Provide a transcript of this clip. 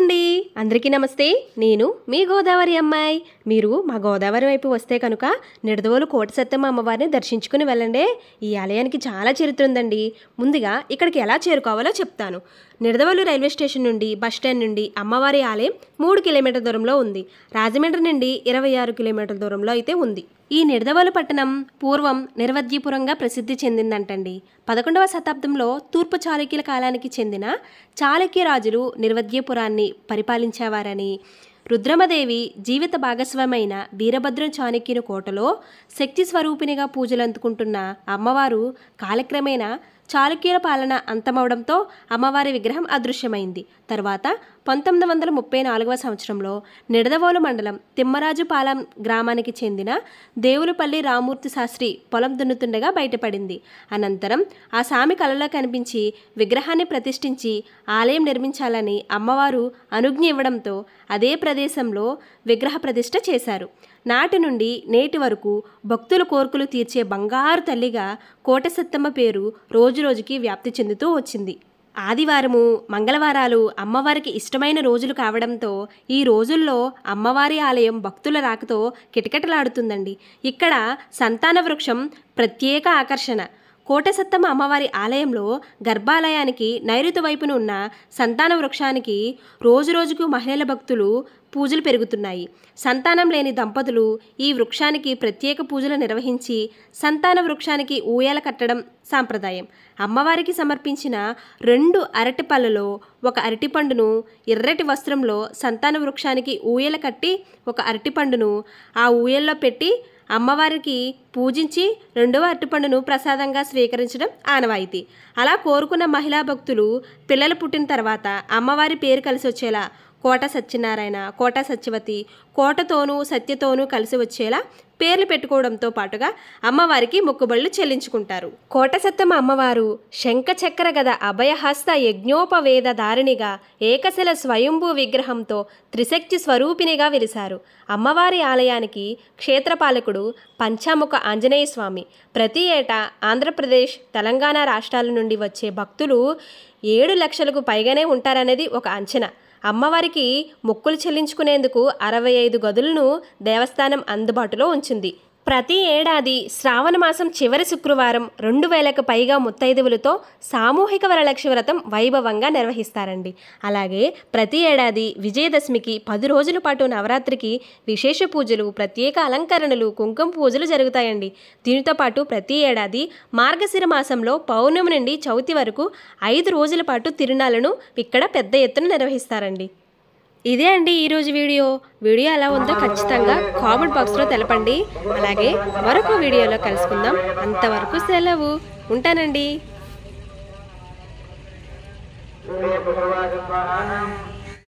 అండి అందరికీ నమస్తే నేను మీ గోదావరి అమ్మాయి మీరు మా గోదావరి వైపు వస్తే కనుక నిడదవోలు సత్తమ్మ అమ్మవారిని దర్శించుకుని వెళ్ళండి ఈ ఆలయానికి చాలా చరిత్ర ఉందండి ముందుగా ఇక్కడికి ఎలా చేరుకోవాలో చెప్తాను నిడదవోలు రైల్వే స్టేషన్ నుండి బస్ స్టాండ్ నుండి అమ్మవారి ఆలయం మూడు కిలోమీటర్ల దూరంలో ఉంది రాజమండ్రి నుండి ఇరవై ఆరు కిలోమీటర్ల దూరంలో అయితే ఉంది ఈ నిడదవోలు పట్టణం పూర్వం నిర్వద్యపురంగా ప్రసిద్ధి చెందిందంటండి పదకొండవ శతాబ్దంలో తూర్పు చాళుక్యుల కాలానికి చెందిన చాళుక్య రాజులు నిర్వద్యపురాన్ని పరిపాలించేవారని రుద్రమదేవి జీవిత భాగస్వామైన వీరభద్ర చాణక్యుని కోటలో శక్తి స్వరూపిణిగా పూజలందుకుంటున్న అమ్మవారు కాలక్రమేణా చాళుక్యుల పాలన అంతమవడంతో అమ్మవారి విగ్రహం అదృశ్యమైంది తర్వాత పంతొమ్మిది వందల ముప్పై నాలుగవ సంవత్సరంలో నిడదవోలు మండలం తిమ్మరాజుపాలెం గ్రామానికి చెందిన దేవులపల్లి రామూర్తి శాస్త్రి పొలం దున్నుతుండగా బయటపడింది అనంతరం ఆ సామి కలలో కనిపించి విగ్రహాన్ని ప్రతిష్ఠించి ఆలయం నిర్మించాలని అమ్మవారు అనుజ్ఞ ఇవ్వడంతో అదే ప్రదేశంలో విగ్రహ ప్రతిష్ఠ చేశారు నాటి నుండి నేటి వరకు భక్తుల కోర్కులు తీర్చే బంగారు తల్లిగా కోటసత్తమ్మ పేరు రోజురోజుకి వ్యాప్తి చెందుతూ వచ్చింది ఆదివారము మంగళవారాలు అమ్మవారికి ఇష్టమైన రోజులు కావడంతో ఈ రోజుల్లో అమ్మవారి ఆలయం భక్తుల రాకతో కిటకిటలాడుతుందండి ఇక్కడ సంతాన వృక్షం ప్రత్యేక ఆకర్షణ కోటసత్తమ్మ అమ్మవారి ఆలయంలో గర్భాలయానికి నైరుతి వైపున ఉన్న సంతాన వృక్షానికి రోజురోజుకు మహిళల భక్తులు పూజలు పెరుగుతున్నాయి సంతానం లేని దంపతులు ఈ వృక్షానికి ప్రత్యేక పూజలు నిర్వహించి సంతాన వృక్షానికి ఊయల కట్టడం సాంప్రదాయం అమ్మవారికి సమర్పించిన రెండు అరటి పళ్ళలో ఒక అరటిపండును ఎర్రటి వస్త్రంలో సంతాన వృక్షానికి ఊయల కట్టి ఒక అరటిపండును ఆ ఊయల్లో పెట్టి అమ్మవారికి పూజించి రెండవ అరటిపండును ప్రసాదంగా స్వీకరించడం ఆనవాయితీ అలా కోరుకున్న మహిళా భక్తులు పిల్లలు పుట్టిన తర్వాత అమ్మవారి పేరు కలిసి వచ్చేలా కోట సత్యనారాయణ కోట సత్యవతి కోటతోనూ సత్యతోనూ కలిసి వచ్చేలా పేర్లు పెట్టుకోవడంతో పాటుగా అమ్మవారికి మొక్కుబళ్ళు చెల్లించుకుంటారు కోట కోటసత్తమ్మ అమ్మవారు శంఖ చక్ర గద అభయహస్త యజ్ఞోపవేద ధారిణిగా ఏకశిల స్వయంభూ విగ్రహంతో త్రిశక్తి స్వరూపిణిగా వెలిశారు అమ్మవారి ఆలయానికి క్షేత్రపాలకుడు పంచాముఖ ఆంజనేయ స్వామి ప్రతి ఏటా ఆంధ్రప్రదేశ్ తెలంగాణ రాష్ట్రాల నుండి వచ్చే భక్తులు ఏడు లక్షలకు పైగానే ఉంటారనేది ఒక అంచనా అమ్మవారికి మొక్కులు చెల్లించుకునేందుకు అరవై ఐదు గదులను దేవస్థానం అందుబాటులో ఉంచింది ప్రతి ఏడాది శ్రావణమాసం చివరి శుక్రవారం రెండు వేలకు పైగా ముత్తైదువులతో సామూహిక వరలక్ష్మి వ్రతం వైభవంగా నిర్వహిస్తారండి అలాగే ప్రతి ఏడాది విజయదశమికి పది రోజుల పాటు నవరాత్రికి విశేష పూజలు ప్రత్యేక అలంకరణలు కుంకుమ పూజలు జరుగుతాయండి దీనితో పాటు ప్రతి ఏడాది మార్గశిర మాసంలో పౌర్ణమి నుండి చవితి వరకు ఐదు రోజుల పాటు తిరునాలను ఇక్కడ పెద్ద ఎత్తున నిర్వహిస్తారండి ఇదే అండి ఈరోజు వీడియో వీడియో ఎలా ఉందో ఖచ్చితంగా కామెంట్ బాక్స్లో తెలపండి అలాగే మరొక వీడియోలో కలుసుకుందాం అంతవరకు సెలవు ఉంటానండి